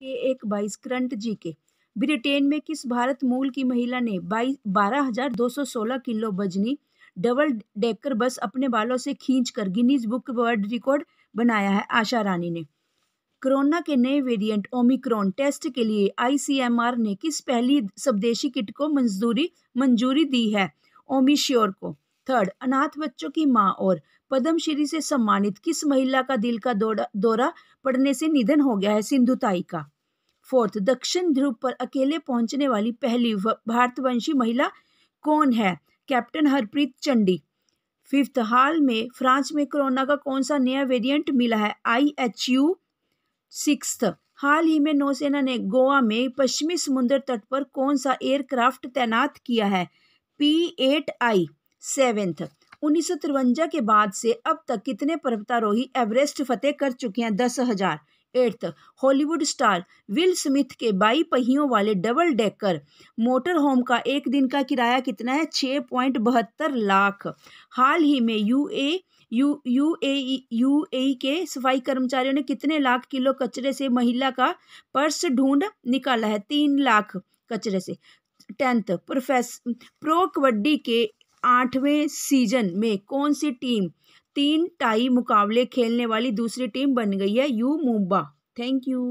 के एक बाईस करंट जी के ब्रिटेन में किस भारत मूल की महिला ने बाईस बारह हजार दो सौ सोलह किलो बजनी डबल डेकर बस अपने बालों से खींच कर गिनीज बुक वर्ल्ड रिकॉर्ड बनाया है आशा रानी ने कोरोना के नए वेरिएंट ओमिक्रॉन टेस्ट के लिए आईसीएमआर ने किस पहली स्वदेशी किट को मंजूरी मंजूरी दी है ओमिश्योर को थर्ड अनाथ बच्चों की माँ और पद्मश्री से सम्मानित किस महिला का दिल का दौरा पड़ने से निधन हो गया है सिंधुताई का फोर्थ दक्षिण ध्रुव पर अकेले पहुंचने वाली पहली भारतवंशी महिला कौन है कैप्टन हरप्रीत चंडी फिफ्थ हाल में फ्रांस में कोरोना का कौन सा नया वेरिएंट मिला है आई एच यू सिक्स हाल ही में नौसेना ने गोवा में पश्चिमी समुद्र तट पर कौन सा एयरक्राफ्ट तैनात किया है पी एट आई सेवेंथ उन्नीस के बाद से अब तक कितने पर्वतारोही एवरेस्ट फतेह कर चुके हैं दस हजार eighth Hollywood star Will Smith के बाई पहियों वाले डबल डेकर मोटर होम का एक दिन का किराया कितना है छः पॉइंट बहत्तर लाख हाल ही में U A U U A U A के सफाई कर्मचारियों ने कितने लाख किलो कचरे से महिला का पर्स ढूंढ निकाला है तीन लाख कचरे से टेंथ प्रोफेस प्रो कबड्डी के आठवें सीजन में कौन सी टीम तीन टाई मुकाबले खेलने वाली दूसरी टीम बन गई है यू मुम्बा थैंक यू